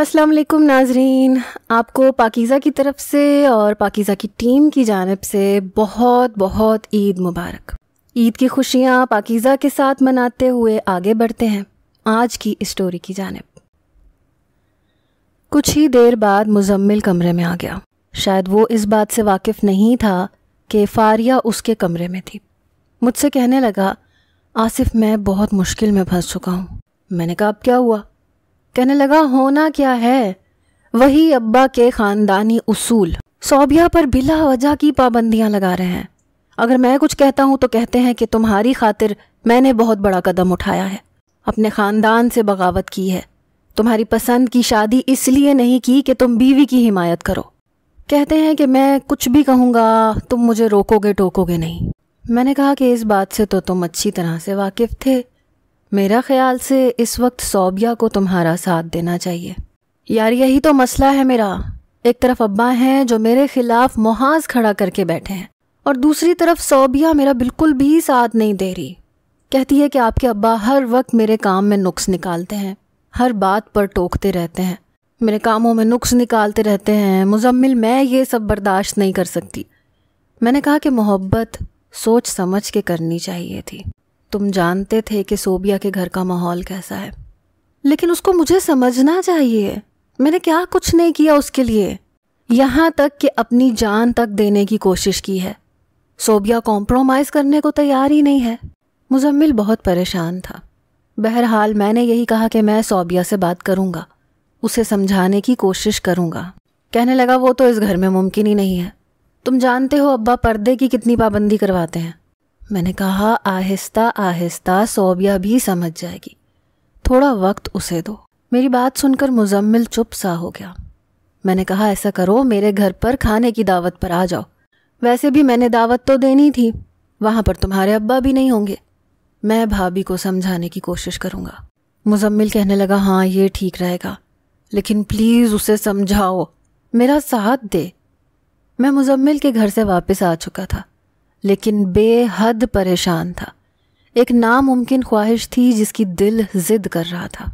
अस्सलाम वालेकुम नाजरीन आपको पाकिज़ा की तरफ से और पाकिज़ा की टीम की जानब से बहुत बहुत ईद मुबारक ईद की खुशियाँ पाकिज़ा के साथ मनाते हुए आगे बढ़ते हैं आज की स्टोरी की जानब कुछ ही देर बाद मुजम्मिल कमरे में आ गया शायद वो इस बात से वाकिफ़ नहीं था कि फारिया उसके कमरे में थी मुझसे कहने लगा आसिफ मैं बहुत मुश्किल में फंस चुका हूँ मैंने कहा अब क्या हुआ कहने लगा होना क्या है वही अब्बा के ख़ानदानी उसूल सौबिया पर बिला वजह की पाबंदियां लगा रहे हैं अगर मैं कुछ कहता हूँ तो कहते हैं कि तुम्हारी खातिर मैंने बहुत बड़ा कदम उठाया है अपने ख़ानदान से बगावत की है तुम्हारी पसंद की शादी इसलिए नहीं की कि तुम बीवी की हिमायत करो कहते हैं कि मैं कुछ भी कहूंगा तुम मुझे रोकोगे टोकोगे नहीं मैंने कहा कि इस बात से तो तुम अच्छी तरह से वाकिफ़ थे मेरा ख्याल से इस वक्त सौबिया को तुम्हारा साथ देना चाहिए यार यही तो मसला है मेरा एक तरफ अब्बा हैं जो मेरे खिलाफ मुहाज खड़ा करके बैठे हैं और दूसरी तरफ सौबिया मेरा बिल्कुल भी साथ नहीं दे रही कहती है कि आपके अब्बा हर वक्त मेरे काम में नुक्स निकालते हैं हर बात पर टोकते रहते हैं मेरे कामों में नुक्स निकालते रहते हैं मुजम्मिल मैं ये सब बर्दाश्त नहीं कर सकती मैंने कहा कि मोहब्बत सोच समझ के करनी चाहिए थी तुम जानते थे कि सोबिया के घर का माहौल कैसा है लेकिन उसको मुझे समझना चाहिए मैंने क्या कुछ नहीं किया उसके लिए यहां तक कि अपनी जान तक देने की कोशिश की है सोबिया कॉम्प्रोमाइज़ करने को तैयार ही नहीं है मुजम्मिल बहुत परेशान था बहरहाल मैंने यही कहा कि मैं सोबिया से बात करूंगा उसे समझाने की कोशिश करूंगा कहने लगा वो तो इस घर में मुमकिन ही नहीं है तुम जानते हो अब्बा पर्दे की कितनी पाबंदी करवाते हैं मैंने कहा आहिस्ता आहिस्ता सोबिया भी समझ जाएगी थोड़ा वक्त उसे दो मेरी बात सुनकर मुजम्मिल चुप सा हो गया मैंने कहा ऐसा करो मेरे घर पर खाने की दावत पर आ जाओ वैसे भी मैंने दावत तो देनी थी वहां पर तुम्हारे अब्बा भी नहीं होंगे मैं भाभी को समझाने की कोशिश करूँगा मुजम्मिल कहने लगा हाँ ये ठीक रहेगा लेकिन प्लीज़ उसे समझाओ मेरा साथ दे मैं मुजम्मिल के घर से वापस आ चुका था लेकिन बेहद परेशान था एक नामुमकिन ख्वाहिश थी जिसकी दिल जिद कर रहा था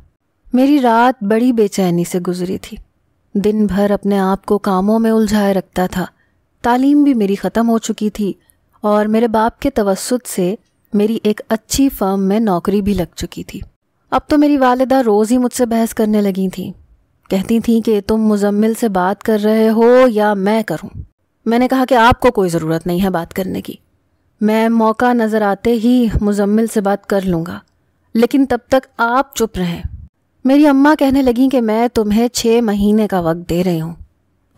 मेरी रात बड़ी बेचैनी से गुजरी थी दिन भर अपने आप को कामों में उलझाए रखता था तालीम भी मेरी ख़त्म हो चुकी थी और मेरे बाप के तवसत से मेरी एक अच्छी फर्म में नौकरी भी लग चुकी थी अब तो मेरी वालदा रोज़ ही मुझसे बहस करने लगी थी कहती थी कि तुम मुजम्मिल से बात कर रहे हो या मैं करूं मैंने कहा कि आपको कोई ज़रूरत नहीं है बात करने की मैं मौका नज़र आते ही मुजम्मिल से बात कर लूँगा लेकिन तब तक आप चुप रहें मेरी अम्मा कहने लगी कि मैं तुम्हें छः महीने का वक्त दे रही हूँ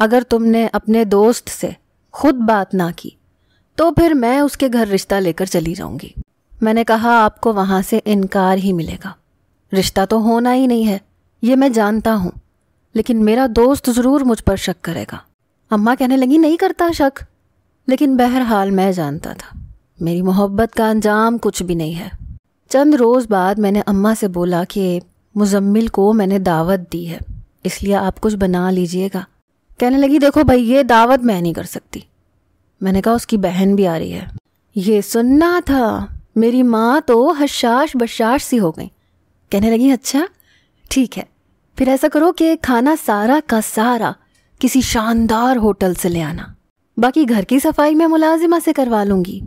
अगर तुमने अपने दोस्त से खुद बात ना की तो फिर मैं उसके घर रिश्ता लेकर चली जाऊंगी मैंने कहा आपको वहां से इनकार ही मिलेगा रिश्ता तो होना ही नहीं है ये मैं जानता हूँ लेकिन मेरा दोस्त ज़रूर मुझ पर शक करेगा अम्मा कहने लगी नहीं करता शक लेकिन बहरहाल मैं जानता था मेरी मोहब्बत का अंजाम कुछ भी नहीं है चंद रोज़ बाद मैंने अम्मा से बोला कि मुजम्मिल को मैंने दावत दी है इसलिए आप कुछ बना लीजिएगा कहने लगी देखो भाई ये दावत मैं नहीं कर सकती मैंने कहा उसकी बहन भी आ रही है ये सुनना था मेरी माँ तो हशाश बशाश सी हो गई कहने लगी अच्छा ठीक है फिर ऐसा करो कि खाना सारा का सारा किसी शानदार होटल से ले आना बाकी घर की सफाई मैं मुलाजिमा से करवा लूंगी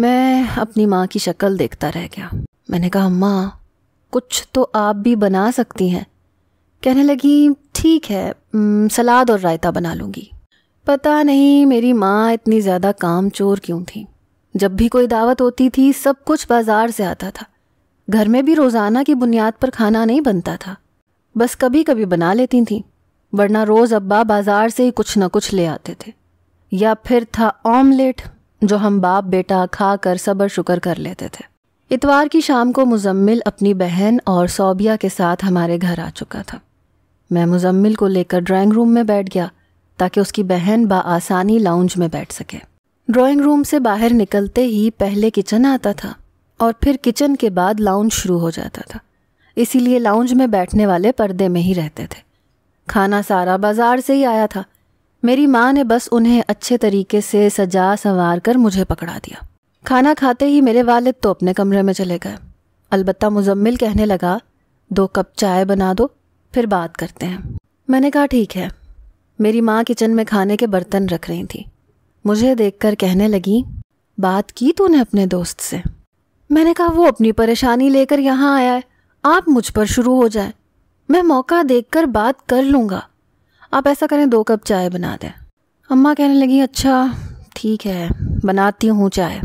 मैं अपनी माँ की शक्ल देखता रह गया मैंने कहा अम्मा कुछ तो आप भी बना सकती हैं कहने लगी ठीक है सलाद और रायता बना लूंगी पता नहीं मेरी माँ इतनी ज़्यादा काम चोर क्यों थी जब भी कोई दावत होती थी सब कुछ बाजार से आता था घर में भी रोज़ाना की बुनियाद पर खाना नहीं बनता था बस कभी कभी बना लेती थी वरना रोज़ अब्बा बाज़ार से ही कुछ ना कुछ ले आते थे या फिर था ऑमलेट जो हम बाप बेटा खा कर सबर शुक्र कर लेते थे इतवार की शाम को मुजम्मिल अपनी बहन और सौबिया के साथ हमारे घर आ चुका था मैं मुजम्मिल को लेकर ड्राइंग रूम में बैठ गया ताकि उसकी बहन बा आसानी लाउंज में बैठ सके ड्राइंग रूम से बाहर निकलते ही पहले किचन आता था और फिर किचन के बाद लाउंज शुरू हो जाता था इसीलिए लाउंज में बैठने वाले पर्दे में ही रहते थे खाना सारा बाजार से ही आया था मेरी माँ ने बस उन्हें अच्छे तरीके से सजा संवार कर मुझे पकड़ा दिया खाना खाते ही मेरे वालिद तो अपने कमरे में चले गए अलबत्ता मुजम्मिल कहने लगा दो कप चाय बना दो फिर बात करते हैं मैंने कहा ठीक है मेरी माँ किचन में खाने के बर्तन रख रही थी मुझे देखकर कहने लगी बात की तूने अपने दोस्त से मैंने कहा वो अपनी परेशानी लेकर यहाँ आया है आप मुझ पर शुरू हो जाए मैं मौका देखकर बात कर लूँगा आप ऐसा करें दो कप चाय बना दें अम्मा कहने लगी अच्छा ठीक है बनाती हूँ चाय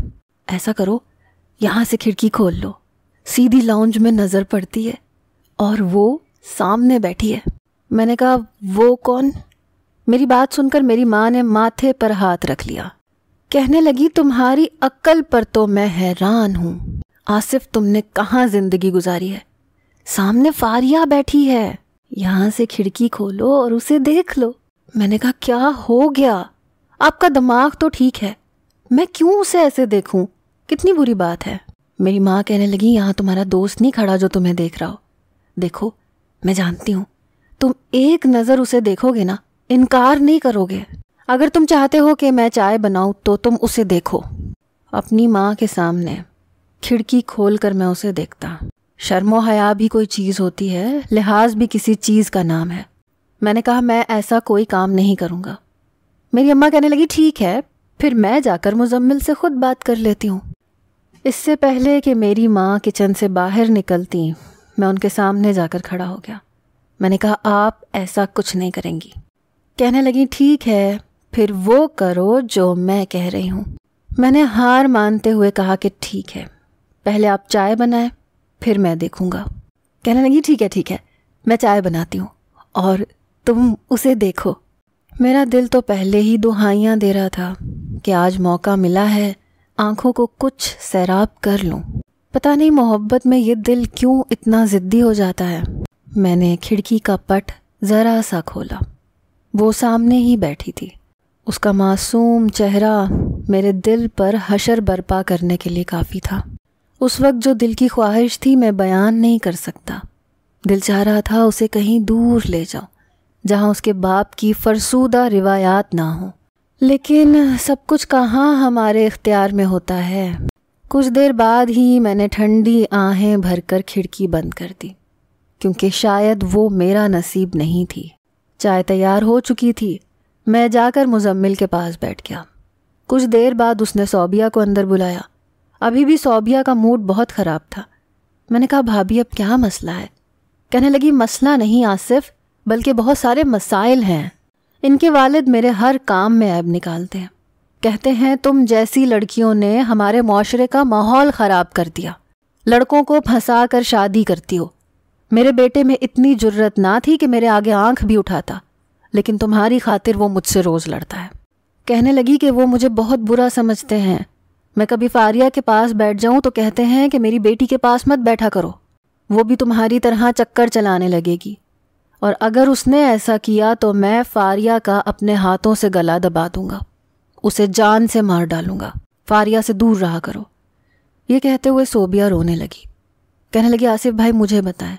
ऐसा करो यहाँ से खिड़की खोल लो सीधी लाउंज में नज़र पड़ती है और वो सामने बैठी है मैंने कहा वो कौन मेरी बात सुनकर मेरी माँ ने माथे पर हाथ रख लिया कहने लगी तुम्हारी अक्ल पर तो मैं हैरान हूँ आसिफ तुमने कहाँ ज़िंदगी गुजारी है सामने फारिया बैठी है यहाँ से खिड़की खोलो और उसे देख लो मैंने कहा क्या हो गया आपका दिमाग तो ठीक है मैं क्यों उसे ऐसे देखूं कितनी बुरी बात है मेरी माँ कहने लगी यहाँ तुम्हारा दोस्त नहीं खड़ा जो तुम्हें देख रहा हो देखो मैं जानती हूँ तुम एक नज़र उसे देखोगे ना इनकार नहीं करोगे अगर तुम चाहते हो कि मैं चाय बनाऊ तो तुम उसे देखो अपनी माँ के सामने खिड़की खोल कर मैं उसे देखता शर्मो हया भी कोई चीज़ होती है लिहाज भी किसी चीज़ का नाम है मैंने कहा मैं ऐसा कोई काम नहीं करूँगा मेरी अम्मा कहने लगी ठीक है फिर मैं जाकर मुजम्मिल से ख़ुद बात कर लेती हूँ इससे पहले कि मेरी माँ किचन से बाहर निकलती मैं उनके सामने जाकर खड़ा हो गया मैंने कहा आप ऐसा कुछ नहीं करेंगी कहने लगी ठीक है फिर वो करो जो मैं कह रही हूँ मैंने हार मानते हुए कहा कि ठीक है पहले आप चाय बनाएं फिर मैं देखूंगा कहने लगी ठीक है ठीक है मैं चाय बनाती हूँ और तुम उसे देखो मेरा दिल तो पहले ही दुहाइयाँ दे रहा था कि आज मौका मिला है आंखों को कुछ सैराब कर लूँ पता नहीं मोहब्बत में ये दिल क्यों इतना ज़िद्दी हो जाता है मैंने खिड़की का पट ज़रा सा खोला वो सामने ही बैठी थी उसका मासूम चेहरा मेरे दिल पर हशर बर्पा करने के लिए काफ़ी था उस वक्त जो दिल की ख्वाहिश थी मैं बयान नहीं कर सकता दिल चाह रहा था उसे कहीं दूर ले जाओ जहां उसके बाप की फरसूदा रिवायात ना हो लेकिन सब कुछ कहाँ हमारे इख्तियार में होता है कुछ देर बाद ही मैंने ठंडी आहें भरकर खिड़की बंद कर दी क्योंकि शायद वो मेरा नसीब नहीं थी चाय तैयार हो चुकी थी मैं जाकर मुजम्मिल के पास बैठ गया कुछ देर बाद उसने सोबिया को अंदर बुलाया अभी भी सोबिया का मूड बहुत ख़राब था मैंने कहा भाभी अब क्या मसला है कहने लगी मसला नहीं आसिफ बल्कि बहुत सारे मसाइल हैं इनके वालिद मेरे हर काम में ऐब निकालते हैं कहते हैं तुम जैसी लड़कियों ने हमारे माशरे का माहौल ख़राब कर दिया लड़कों को फंसा कर शादी करती हो मेरे बेटे में इतनी जरूरत ना थी कि मेरे आगे आंख भी उठाता लेकिन तुम्हारी खातिर वो मुझसे रोज़ लड़ता है कहने लगी कि वो मुझे बहुत बुरा समझते हैं मैं कभी फारिया के पास बैठ जाऊं तो कहते हैं कि मेरी बेटी के पास मत बैठा करो वो भी तुम्हारी तरह चक्कर चलाने लगेगी और अगर उसने ऐसा किया तो मैं फारिया का अपने हाथों से गला दबा दूंगा उसे जान से मार डालूंगा फारिया से दूर रहा करो ये कहते हुए सोबिया रोने लगी कहने लगी आसिफ भाई मुझे बताएं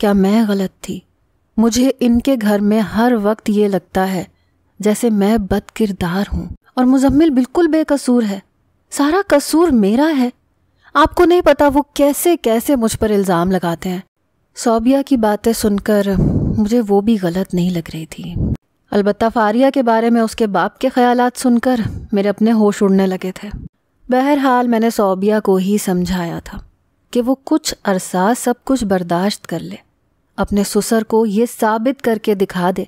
क्या मैं गलत थी मुझे इनके घर में हर वक्त ये लगता है जैसे मैं बद किरदार हूँ और मुजम्मिल बिल्कुल बेकसूर है सारा कसूर मेरा है आपको नहीं पता वो कैसे कैसे मुझ पर इल्ज़ाम लगाते हैं सोबिया की बातें सुनकर मुझे वो भी गलत नहीं लग रही थी अलबत् फारिया के बारे में उसके बाप के ख्याल सुनकर मेरे अपने होश उड़ने लगे थे बहरहाल मैंने सोबिया को ही समझाया था कि वो कुछ अरसा सब कुछ बर्दाश्त कर ले अपने ससुर को ये साबित करके दिखा दे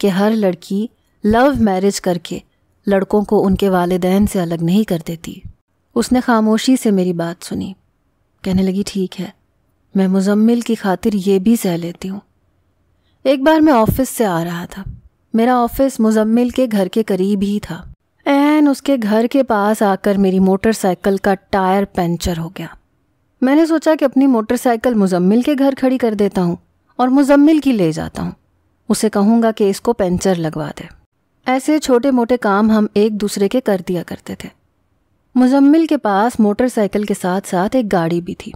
कि हर लड़की लव मैरिज करके लड़कों को उनके वालदेन से अलग नहीं कर देती उसने खामोशी से मेरी बात सुनी कहने लगी ठीक है मैं मुजम्मिल की खातिर ये भी सह लेती हूँ एक बार मैं ऑफिस से आ रहा था मेरा ऑफिस मुजम्मिल के घर के करीब ही था एन उसके घर के पास आकर मेरी मोटरसाइकिल का टायर पंचर हो गया मैंने सोचा कि अपनी मोटरसाइकिल मुजम्मिल के घर खड़ी कर देता हूँ और मुजम्मिल की ले जाता हूँ उसे कहूँगा कि इसको पंचर लगवा दे ऐसे छोटे मोटे काम हम एक दूसरे के कर दिया करते थे मुजम्मिल के पास मोटरसाइकिल के साथ साथ एक गाड़ी भी थी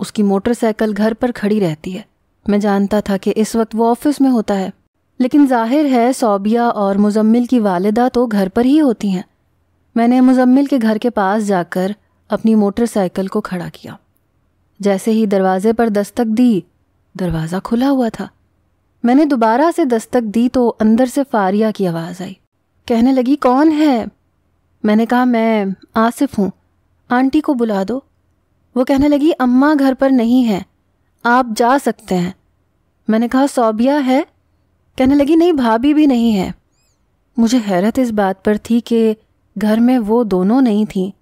उसकी मोटरसाइकिल घर पर खड़ी रहती है मैं जानता था कि इस वक्त वो ऑफिस में होता है लेकिन जाहिर है सोबिया और मुजम्मिल की वालदा तो घर पर ही होती हैं मैंने मुजम्मिल के घर के पास जाकर अपनी मोटरसाइकिल को खड़ा किया जैसे ही दरवाजे पर दस्तक दी दरवाज़ा खुला हुआ था मैंने दोबारा से दस्तक दी तो अंदर से फारिया की आवाज़ आई कहने लगी कौन है मैंने कहा मैं आसिफ हूँ आंटी को बुला दो वो कहने लगी अम्मा घर पर नहीं है आप जा सकते हैं मैंने कहा सौबिया है कहने लगी नहीं भाभी भी नहीं है मुझे हैरत इस बात पर थी कि घर में वो दोनों नहीं थी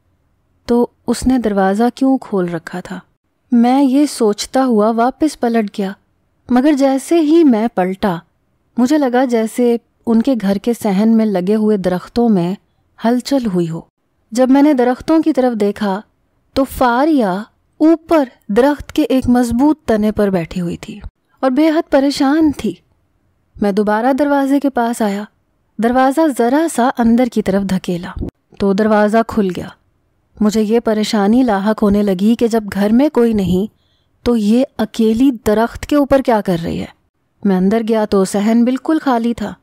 तो उसने दरवाज़ा क्यों खोल रखा था मैं ये सोचता हुआ वापस पलट गया मगर जैसे ही मैं पलटा मुझे लगा जैसे उनके घर के सहन में लगे हुए दरख्तों में हलचल हुई हो जब मैंने दरख्तों की तरफ देखा तो फारिया ऊपर दरख्त के एक मजबूत तने पर बैठी हुई थी और बेहद परेशान थी मैं दोबारा दरवाजे के पास आया दरवाज़ा ज़रा सा अंदर की तरफ धकेला तो दरवाज़ा खुल गया मुझे ये परेशानी लाक होने लगी कि जब घर में कोई नहीं तो ये अकेली दरख्त के ऊपर क्या कर रही है मैं अंदर गया तो सहन बिल्कुल खाली था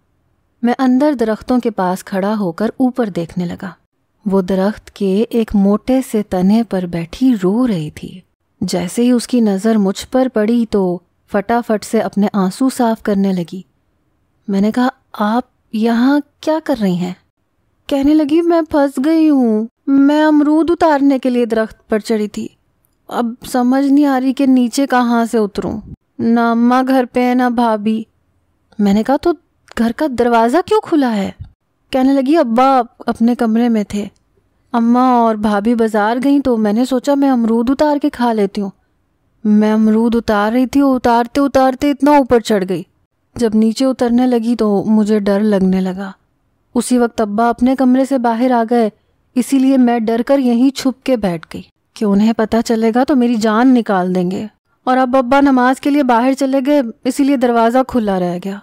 मैं अंदर दरख्तों के पास खड़ा होकर ऊपर देखने लगा वो दरख्त के एक मोटे से तने पर बैठी रो रही थी जैसे ही उसकी नज़र मुझ पर पड़ी तो फटाफट से अपने आंसू साफ करने लगी मैंने कहा आप यहाँ क्या कर रही हैं कहने लगी मैं फंस गई हूं मैं अमरूद उतारने के लिए दरख्त पर चढ़ी थी अब समझ नहीं आ रही कि नीचे कहाँ से उतरूं ना अम्मा घर पे है ना भाभी मैंने कहा तो घर का दरवाज़ा क्यों खुला है कहने लगी अब्बा अपने कमरे में थे अम्मा और भाभी बाज़ार गई तो मैंने सोचा मैं अमरूद उतार के खा लेती हूँ मैं अमरूद उतार रही थी उतारते उतारते इतना ऊपर चढ़ गई जब नीचे उतरने लगी तो मुझे डर लगने लगा उसी वक्त अब्बा अपने कमरे से बाहर आ गए इसीलिए मैं डर कर यहीं छुप के बैठ गई कि उन्हें पता चलेगा तो मेरी जान निकाल देंगे और अब अब्बा नमाज के लिए बाहर चले गए इसीलिए दरवाज़ा खुला रह गया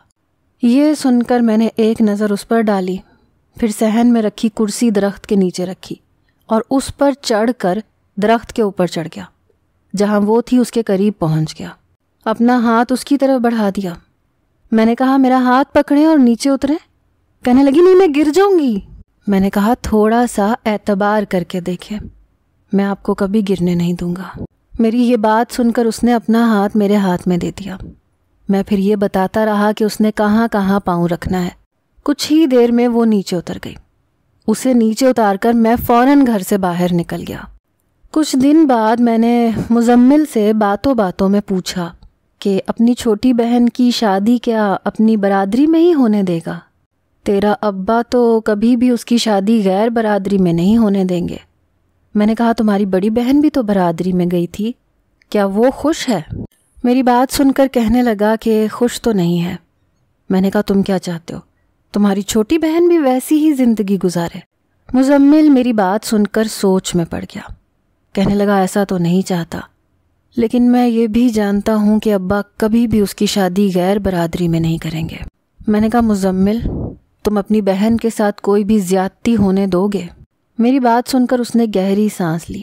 ये सुनकर मैंने एक नज़र उस पर डाली फिर सहन में रखी कुर्सी दरख्त के नीचे रखी और उस पर चढ़ कर दरख्त के ऊपर चढ़ गया जहाँ वो थी उसके करीब पहुँच गया अपना हाथ उसकी तरफ बढ़ा दिया मैंने कहा मेरा हाथ पकड़े और नीचे उतरे कहने लगी नहीं मैं गिर जाऊंगी मैंने कहा थोड़ा सा एतबार करके देखे मैं आपको कभी गिरने नहीं दूंगा मेरी ये बात सुनकर उसने अपना हाथ मेरे हाथ में दे दिया मैं फिर ये बताता रहा कि उसने कहाँ कहाँ पाँव रखना है कुछ ही देर में वो नीचे उतर गई उसे नीचे उतारकर मैं फ़ौरन घर से बाहर निकल गया कुछ दिन बाद मैंने मुजम्मिल से बातों बातों में पूछा कि अपनी छोटी बहन की शादी क्या अपनी बरादरी में ही होने देगा तेरा अब्बा तो कभी भी उसकी शादी गैर बरादरी में नहीं होने देंगे मैंने कहा तुम्हारी बड़ी बहन भी तो बरादरी में गई थी क्या वो खुश है मेरी बात सुनकर कहने लगा कि खुश तो नहीं है मैंने कहा तुम क्या चाहते हो तुम्हारी छोटी बहन भी वैसी ही ज़िंदगी गुजारे मुजम्मिल मेरी बात सुनकर सोच में पड़ गया कहने लगा ऐसा तो नहीं चाहता लेकिन मैं ये भी जानता हूँ कि अब्बा कभी भी उसकी शादी गैर बरादरी में नहीं करेंगे मैंने कहा मुजम्मिल तुम अपनी बहन के साथ कोई भी ज्यादती होने दोगे मेरी बात सुनकर उसने गहरी सांस ली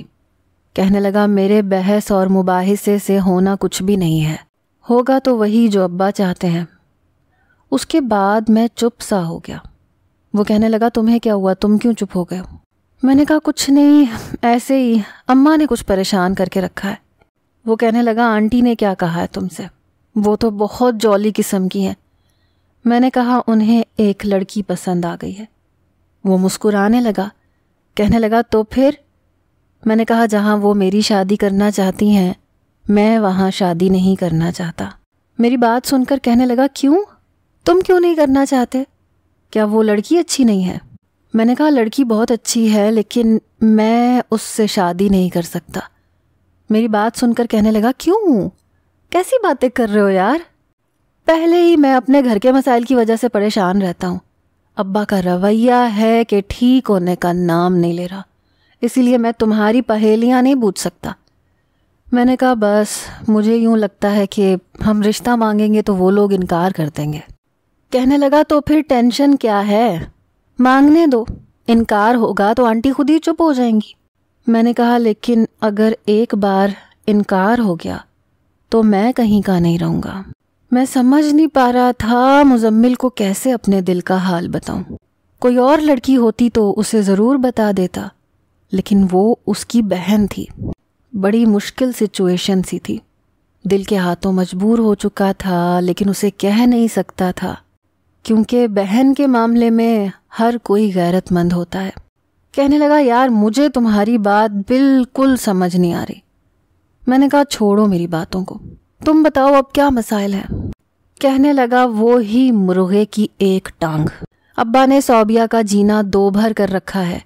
कहने लगा मेरे बहस और मुबाहिसे से होना कुछ भी नहीं है होगा तो वही जो अब्बा चाहते हैं उसके बाद मैं चुप सा हो गया वो कहने लगा तुम्हें क्या हुआ तुम क्यों चुप हो गए हो मैंने कहा कुछ नहीं ऐसे ही अम्मा ने कुछ परेशान करके रखा है वो कहने लगा आंटी ने क्या कहा है तुमसे वो तो बहुत जॉली किस्म की हैं मैंने कहा उन्हें एक लड़की पसंद आ गई है वो मुस्कुराने लगा कहने लगा तो फिर मैंने कहा जहाँ वो मेरी शादी करना चाहती हैं मैं वहाँ शादी नहीं करना चाहता मेरी बात सुनकर कहने लगा क्यों तुम क्यों नहीं करना चाहते क्या वो लड़की अच्छी नहीं है मैंने कहा लड़की बहुत अच्छी है लेकिन मैं उससे शादी नहीं कर सकता मेरी बात सुनकर कहने लगा क्यों कैसी बातें कर रहे हो यार पहले ही मैं अपने घर के मसाइल की वजह से परेशान रहता हूँ अब्बा का रवैया है कि ठीक होने का नाम नहीं ले रहा इसीलिए मैं तुम्हारी पहेलियां नहीं पूछ सकता मैंने कहा बस मुझे यूं लगता है कि हम रिश्ता मांगेंगे तो वो लोग इनकार कर देंगे कहने लगा तो फिर टेंशन क्या है मांगने दो इनकार होगा तो आंटी खुद ही चुप हो जाएंगी मैंने कहा लेकिन अगर एक बार इनकार हो गया तो मैं कहीं का नहीं रहूंगा मैं समझ नहीं पा रहा था मुजम्मिल को कैसे अपने दिल का हाल बताऊं कोई और लड़की होती तो उसे ज़रूर बता देता लेकिन वो उसकी बहन थी बड़ी मुश्किल सिचुएशन सी थी दिल के हाथों मजबूर हो चुका था लेकिन उसे कह नहीं सकता था क्योंकि बहन के मामले में हर कोई गैरतमंद होता है कहने लगा यार मुझे तुम्हारी बात बिल्कुल समझ नहीं आ रही मैंने कहा छोड़ो मेरी बातों को तुम बताओ अब क्या मसाइल है कहने लगा वो ही मुर्गे की एक टांग अब्बा ने सौबिया का जीना दो भर कर रखा है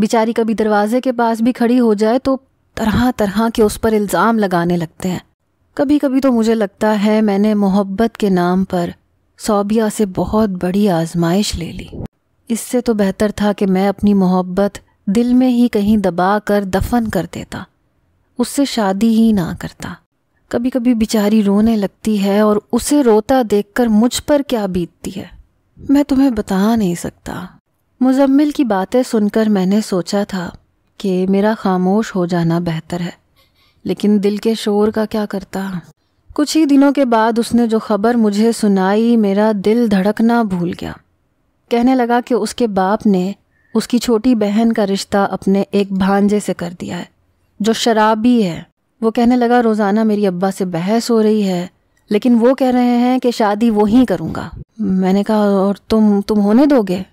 बेचारी कभी दरवाजे के पास भी खड़ी हो जाए तो तरह तरह के उस पर इल्ज़ाम लगाने लगते हैं कभी कभी तो मुझे लगता है मैंने मोहब्बत के नाम पर सौबिया से बहुत बड़ी आजमाइश ले ली इससे तो बेहतर था कि मैं अपनी मोहब्बत दिल में ही कहीं दबा कर दफन कर देता उससे शादी ही ना करता कभी कभी बेचारी रोने लगती है और उसे रोता देखकर मुझ पर क्या बीतती है मैं तुम्हें बता नहीं सकता मुजम्मिल की बातें सुनकर मैंने सोचा था कि मेरा खामोश हो जाना बेहतर है लेकिन दिल के शोर का क्या करता कुछ ही दिनों के बाद उसने जो खबर मुझे सुनाई मेरा दिल धड़कना भूल गया कहने लगा कि उसके बाप ने उसकी छोटी बहन का रिश्ता अपने एक भांजे से कर दिया है जो शराबी है वो कहने लगा रोज़ाना मेरी अब्बा से बहस हो रही है लेकिन वो कह रहे हैं कि शादी वो ही करूंगा मैंने कहा और तुम तुम होने दोगे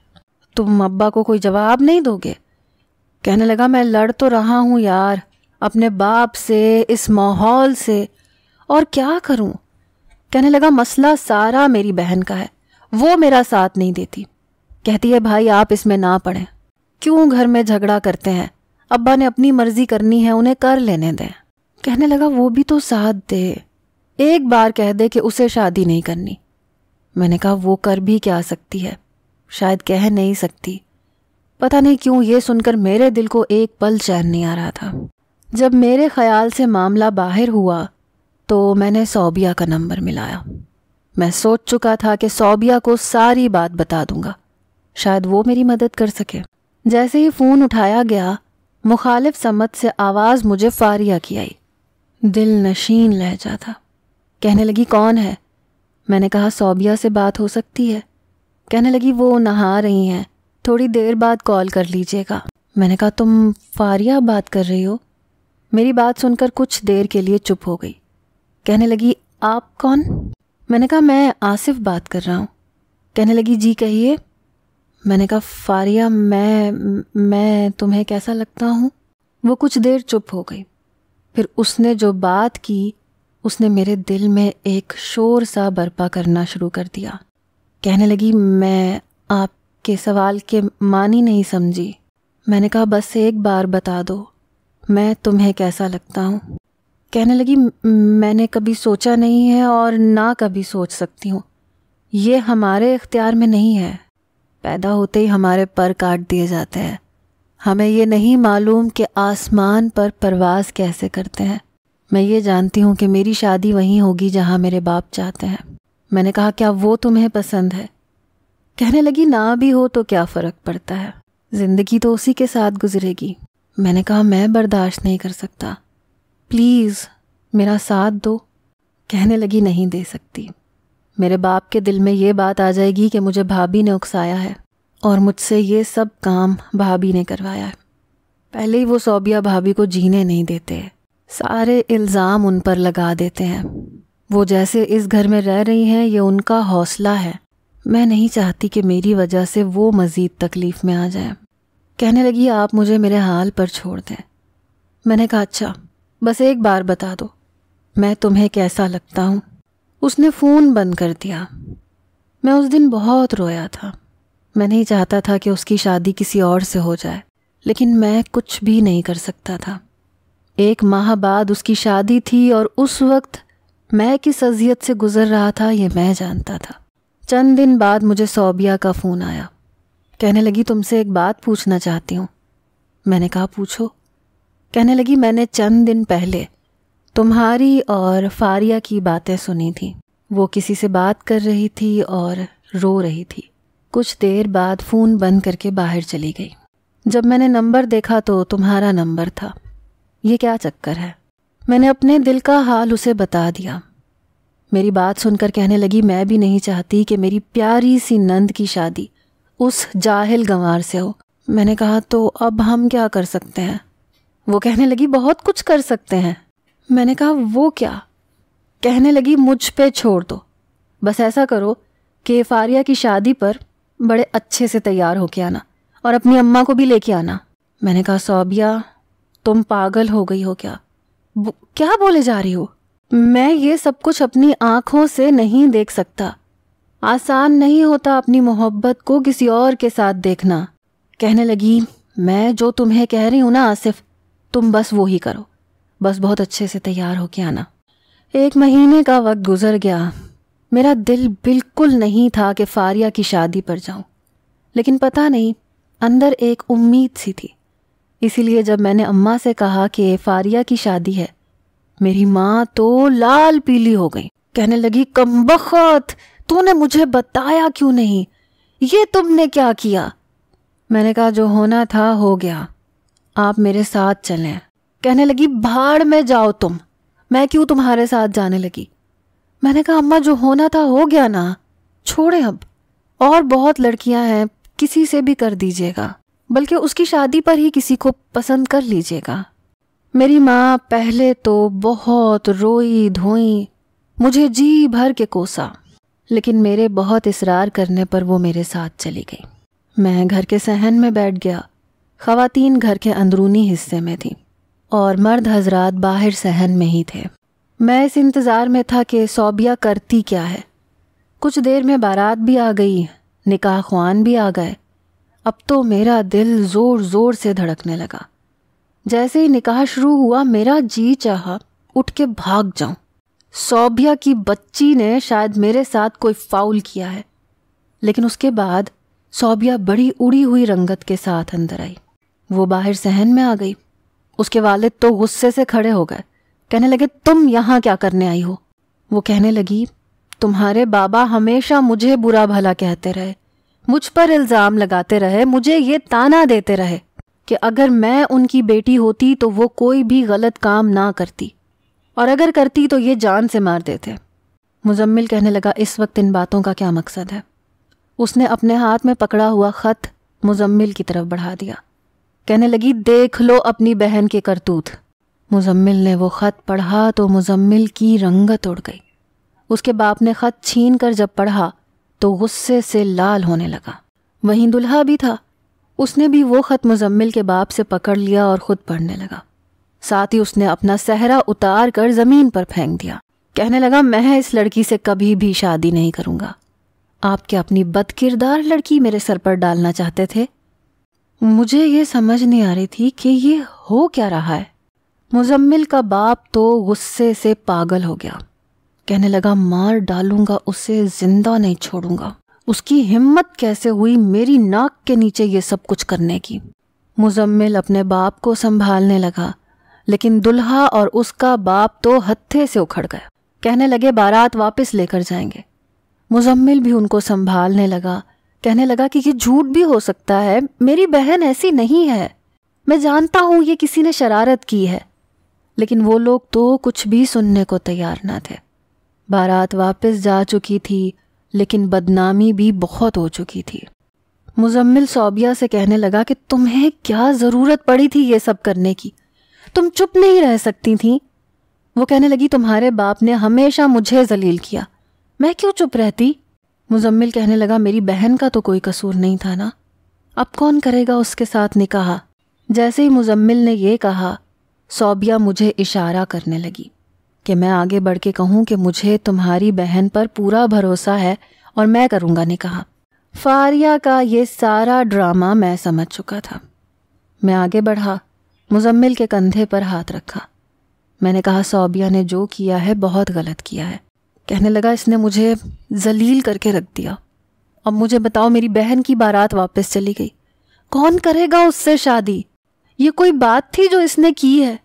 तुम अब्बा को कोई जवाब नहीं दोगे कहने लगा मैं लड़ तो रहा हूं यार अपने बाप से इस माहौल से और क्या करूं कहने लगा मसला सारा मेरी बहन का है वो मेरा साथ नहीं देती कहती है भाई आप इसमें ना पढ़े क्यों घर में झगड़ा करते हैं अब्बा ने अपनी मर्जी करनी है उन्हें कर लेने दें कहने लगा वो भी तो साथ दे एक बार कह दे कि उसे शादी नहीं करनी मैंने कहा वो कर भी क्या सकती है शायद कह नहीं सकती पता नहीं क्यों ये सुनकर मेरे दिल को एक पल चैन नहीं आ रहा था जब मेरे ख्याल से मामला बाहर हुआ तो मैंने सौबिया का नंबर मिलाया मैं सोच चुका था कि सौबिया को सारी बात बता दूंगा शायद वो मेरी मदद कर सके जैसे ही फ़ोन उठाया गया मुखालिफ समत से आवाज़ मुझे फारिया की आई दिल नशीन लहजा था कहने लगी कौन है मैंने कहा सौबिया से बात हो सकती है कहने लगी वो नहा रही हैं थोड़ी देर बाद कॉल कर लीजिएगा मैंने कहा तुम फारिया बात कर रही हो मेरी बात सुनकर कुछ देर के लिए चुप हो गई कहने लगी आप कौन मैंने कहा मैं आसिफ बात कर रहा हूँ कहने लगी जी कहिए मैंने कहा फारिया मैं मैं तुम्हें कैसा लगता हूँ वो कुछ देर चुप हो गई फिर उसने जो बात की उसने मेरे दिल में एक शोर सा बर्पा करना शुरू कर दिया कहने लगी मैं आपके सवाल के मान ही नहीं समझी मैंने कहा बस एक बार बता दो मैं तुम्हें कैसा लगता हूँ कहने लगी मैंने कभी सोचा नहीं है और ना कभी सोच सकती हूँ ये हमारे इख्तियार में नहीं है पैदा होते ही हमारे पर काट दिए जाते हैं हमें ये नहीं मालूम कि आसमान पर परवाज कैसे करते हैं मैं ये जानती हूँ कि मेरी शादी वहीं होगी जहाँ मेरे बाप चाहते हैं मैंने कहा क्या वो तुम्हें पसंद है कहने लगी ना भी हो तो क्या फ़र्क पड़ता है ज़िंदगी तो उसी के साथ गुजरेगी मैंने कहा मैं बर्दाश्त नहीं कर सकता प्लीज़ मेरा साथ दो कहने लगी नहीं दे सकती मेरे बाप के दिल में ये बात आ जाएगी कि मुझे भाभी ने उकसाया है और मुझसे ये सब काम भाभी ने करवाया है पहले ही वो सोबिया भाभी को जीने नहीं देते सारे इल्ज़ाम उन पर लगा देते हैं वो जैसे इस घर में रह रही हैं ये उनका हौसला है मैं नहीं चाहती कि मेरी वजह से वो मज़ीद तकलीफ़ में आ जाए कहने लगी आप मुझे मेरे हाल पर छोड़ दें मैंने कहा अच्छा बस एक बार बता दो मैं तुम्हें कैसा लगता हूँ उसने फ़ोन बंद कर दिया मैं उस दिन बहुत रोया था मैं नहीं चाहता था कि उसकी शादी किसी और से हो जाए लेकिन मैं कुछ भी नहीं कर सकता था एक माह बाद उसकी शादी थी और उस वक्त मैं किस अजियत से गुजर रहा था ये मैं जानता था चंद दिन बाद मुझे सौबिया का फ़ोन आया कहने लगी तुमसे एक बात पूछना चाहती हूँ मैंने कहा पूछो कहने लगी मैंने चंद दिन पहले तुम्हारी और फारिया की बातें सुनी थी वो किसी से बात कर रही थी और रो रही थी कुछ देर बाद फ़ोन बंद करके बाहर चली गई जब मैंने नंबर देखा तो तुम्हारा नंबर था ये क्या चक्कर है मैंने अपने दिल का हाल उसे बता दिया मेरी बात सुनकर कहने लगी मैं भी नहीं चाहती कि मेरी प्यारी सी नंद की शादी उस जाहिल गंवार से हो मैंने कहा तो अब हम क्या कर सकते हैं वो कहने लगी बहुत कुछ कर सकते हैं मैंने कहा वो क्या कहने लगी मुझ पे छोड़ दो बस ऐसा करो कि फारिया की शादी पर बड़े अच्छे से तैयार होके आना और अपनी अम्मा को भी लेके आना मैंने कहा सौबिया तुम पागल हो गई हो क्या ब, क्या बोले जा रही हो मैं ये सब कुछ अपनी आंखों से नहीं देख सकता आसान नहीं होता अपनी मोहब्बत को किसी और के साथ देखना कहने लगी मैं जो तुम्हें कह रही हूँ ना आसिफ तुम बस वो ही करो बस बहुत अच्छे से तैयार होके आना एक महीने का वक्त गुजर गया मेरा दिल बिल्कुल नहीं था कि फारिया की शादी पर जाऊं लेकिन पता नहीं अंदर एक उम्मीद सी थी इसीलिए जब मैंने अम्मा से कहा कि फारिया की शादी है मेरी माँ तो लाल पीली हो गई कहने लगी कम तूने मुझे बताया क्यों नहीं ये तुमने क्या किया मैंने कहा जो होना था हो गया आप मेरे साथ चलें कहने लगी भाड़ में जाओ तुम मैं क्यों तुम्हारे साथ जाने लगी मैंने कहा अम्मा जो होना था हो गया ना छोड़े अब और बहुत लड़कियां हैं किसी से भी कर दीजिएगा बल्कि उसकी शादी पर ही किसी को पसंद कर लीजिएगा मेरी माँ पहले तो बहुत रोई धोई मुझे जी भर के कोसा लेकिन मेरे बहुत इसरार करने पर वो मेरे साथ चली गई मैं घर के सहन में बैठ गया खातिन घर के अंदरूनी हिस्से में थी और मर्द हजरात बाहर सहन में ही थे मैं इस इंतज़ार में था कि सौबिया करती क्या है कुछ देर में बारात भी आ गई निकाह खुआन भी आ गए अब तो मेरा दिल ज़ोर ज़ोर से धड़कने लगा जैसे ही निकाह शुरू हुआ मेरा जी चाहा उठ के भाग जाऊं सोबिया की बच्ची ने शायद मेरे साथ कोई फाउल किया है लेकिन उसके बाद सोबिया बड़ी उड़ी हुई रंगत के साथ अंदर आई वो बाहर सहन में आ गई उसके वालिद तो गुस्से से खड़े हो गए कहने लगे तुम यहां क्या करने आई हो वो कहने लगी तुम्हारे बाबा हमेशा मुझे बुरा भला कहते रहे मुझ पर इल्ज़ाम लगाते रहे मुझे ये ताना देते रहे कि अगर मैं उनकी बेटी होती तो वो कोई भी गलत काम ना करती और अगर करती तो ये जान से मार देते मुजम्मिल कहने लगा इस वक्त इन बातों का क्या मकसद है उसने अपने हाथ में पकड़ा हुआ ख़त मुजम्मिल की तरफ बढ़ा दिया कहने लगी देख लो अपनी बहन के करतूत मुजम्मिल ने वो ख़त पढ़ा तो मुजम्मिल की रंगत उड़ गई उसके बाप ने ख़त छीन कर जब पढ़ा तो गुस्से से लाल होने लगा वहीं दुल्हा भी था उसने भी वो ख़त मुजम्मिल के बाप से पकड़ लिया और ख़ुद पढ़ने लगा साथ ही उसने अपना सहरा उतार कर ज़मीन पर फेंक दिया कहने लगा मैं इस लड़की से कभी भी शादी नहीं करूँगा आप क्या अपनी बदकिरदार लड़की मेरे सर पर डालना चाहते थे मुझे ये समझ नहीं आ रही थी कि ये हो क्या रहा है मुजम्मिल का बाप तो गुस्से से पागल हो गया कहने लगा मार डालूंगा उसे जिंदा नहीं छोड़ूंगा उसकी हिम्मत कैसे हुई मेरी नाक के नीचे ये सब कुछ करने की मुजम्मिल अपने बाप को संभालने लगा लेकिन दुल्हा और उसका बाप तो हत्थे से उखड़ गया कहने लगे बारात वापस लेकर जाएंगे मुजम्मिल भी उनको संभालने लगा कहने लगा कि ये झूठ भी हो सकता है मेरी बहन ऐसी नहीं है मैं जानता हूं ये किसी ने शरारत की है लेकिन वो लोग तो कुछ भी सुनने को तैयार ना थे बारात वापस जा चुकी थी लेकिन बदनामी भी बहुत हो चुकी थी मुजम्मिल सौबिया से कहने लगा कि तुम्हें क्या ज़रूरत पड़ी थी ये सब करने की तुम चुप नहीं रह सकती थी वो कहने लगी तुम्हारे बाप ने हमेशा मुझे जलील किया मैं क्यों चुप रहती मुजम्मिल कहने लगा मेरी बहन का तो कोई कसूर नहीं था ना अब कौन करेगा उसके साथ निकाह जैसे ही मुजम्मिल ने यह कहा सौबिया मुझे इशारा करने लगी कि मैं आगे बढ़ के कहूँ कि मुझे तुम्हारी बहन पर पूरा भरोसा है और मैं करूँगा कहा फारिया का ये सारा ड्रामा मैं समझ चुका था मैं आगे बढ़ा मुजम्मिल के कंधे पर हाथ रखा मैंने कहा सौबिया ने जो किया है बहुत गलत किया है कहने लगा इसने मुझे जलील करके रख दिया अब मुझे बताओ मेरी बहन की बारात वापस चली गई कौन करेगा उससे शादी ये कोई बात थी जो इसने की है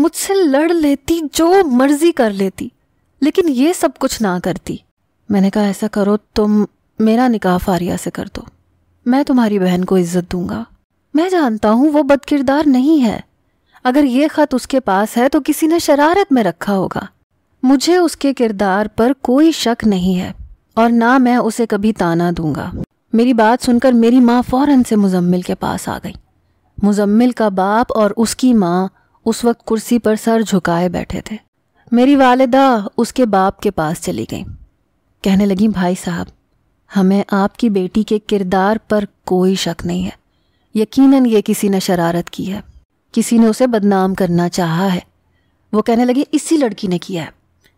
मुझसे लड़ लेती जो मर्जी कर लेती लेकिन ये सब कुछ ना करती मैंने कहा ऐसा करो तुम मेरा निकाह फारिया से कर दो मैं तुम्हारी बहन को इज्जत दूंगा मैं जानता हूँ वो बदकिरदार नहीं है अगर ये खत उसके पास है तो किसी ने शरारत में रखा होगा मुझे उसके किरदार पर कोई शक नहीं है और ना मैं उसे कभी ताना दूंगा मेरी बात सुनकर मेरी माँ फ़ौरन से मुजम्मिल के पास आ गई मुजम्मिल का बाप और उसकी माँ उस वक्त कुर्सी पर सर झुकाए बैठे थे मेरी वालदा उसके बाप के पास चली गई कहने लगी भाई साहब हमें आपकी बेटी के किरदार पर कोई शक नहीं है यकीनन ये किसी ने शरारत की है किसी ने उसे बदनाम करना चाहा है वो कहने लगी इसी लड़की ने किया है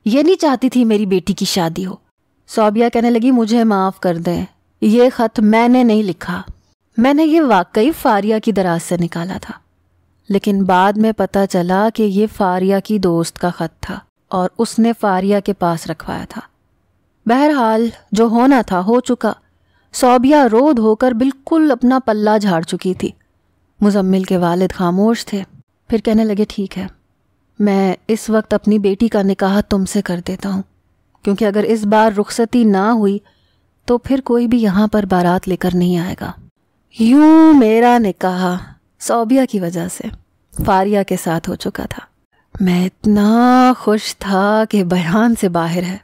ये नहीं चाहती थी मेरी बेटी की शादी हो सौबिया कहने लगी मुझे माफ़ कर दें ये ख़त मैंने नहीं लिखा मैंने ये वाकई फारिया की दराज से निकाला था लेकिन बाद में पता चला कि ये फारिया की दोस्त का ख़त था और उसने फारिया के पास रखवाया था बहरहाल जो होना था हो चुका सौबिया रो धोकर बिल्कुल अपना पल्ला झाड़ चुकी थी मुजम्मिल के वालिद खामोश थे फिर कहने लगे ठीक है मैं इस वक्त अपनी बेटी का निकाह तुमसे कर देता हूँ क्योंकि अगर इस बार रुखसती ना हुई तो फिर कोई भी यहाँ पर बारात लेकर नहीं आएगा यूं मेरा निकाह सौबिया की वजह से फारिया के साथ हो चुका था मैं इतना खुश था कि बयान से बाहर है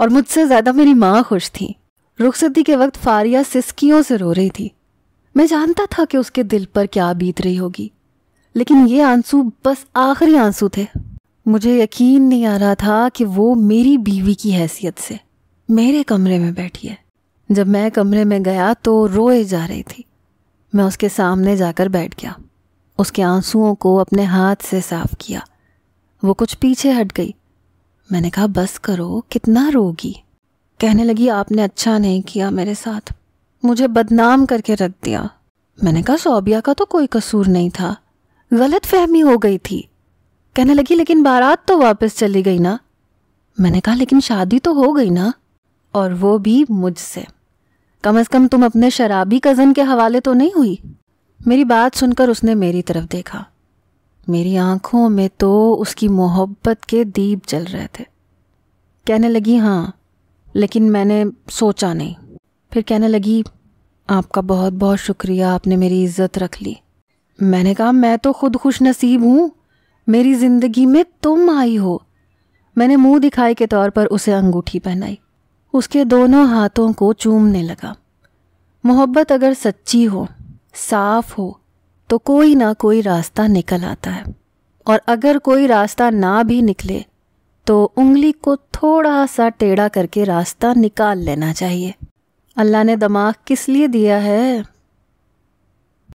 और मुझसे ज़्यादा मेरी माँ खुश थी रुखसती के वक्त फारिया सिस्कियों से रो रही थी मैं जानता था कि उसके दिल पर क्या बीत रही होगी लेकिन ये आंसू बस आखिरी आंसू थे मुझे यकीन नहीं आ रहा था कि वो मेरी बीवी की हैसियत से मेरे कमरे में बैठी है जब मैं कमरे में गया तो रोए जा रही थी मैं उसके सामने जाकर बैठ गया उसके आंसुओं को अपने हाथ से साफ किया वो कुछ पीछे हट गई मैंने कहा बस करो कितना रोगी कहने लगी आपने अच्छा नहीं किया मेरे साथ मुझे बदनाम करके रख दिया मैंने कहा सोबिया का तो कोई कसूर नहीं था गलत फहमी हो गई थी कहने लगी लेकिन बारात तो वापस चली गई ना मैंने कहा लेकिन शादी तो हो गई ना और वो भी मुझसे कम अज़ कम तुम अपने शराबी कज़न के हवाले तो नहीं हुई मेरी बात सुनकर उसने मेरी तरफ देखा मेरी आंखों में तो उसकी मोहब्बत के दीप जल रहे थे कहने लगी हाँ लेकिन मैंने सोचा नहीं फिर कहने लगी आपका बहुत बहुत शुक्रिया आपने मेरी इज्जत रख ली मैंने कहा मैं तो खुद खुश नसीब हूँ मेरी ज़िंदगी में तुम आई हो मैंने मुंह दिखाई के तौर पर उसे अंगूठी पहनाई उसके दोनों हाथों को चूमने लगा मोहब्बत अगर सच्ची हो साफ हो तो कोई ना कोई रास्ता निकल आता है और अगर कोई रास्ता ना भी निकले तो उंगली को थोड़ा सा टेढ़ा करके रास्ता निकाल लेना चाहिए अल्लाह ने दिमाग किस लिए दिया है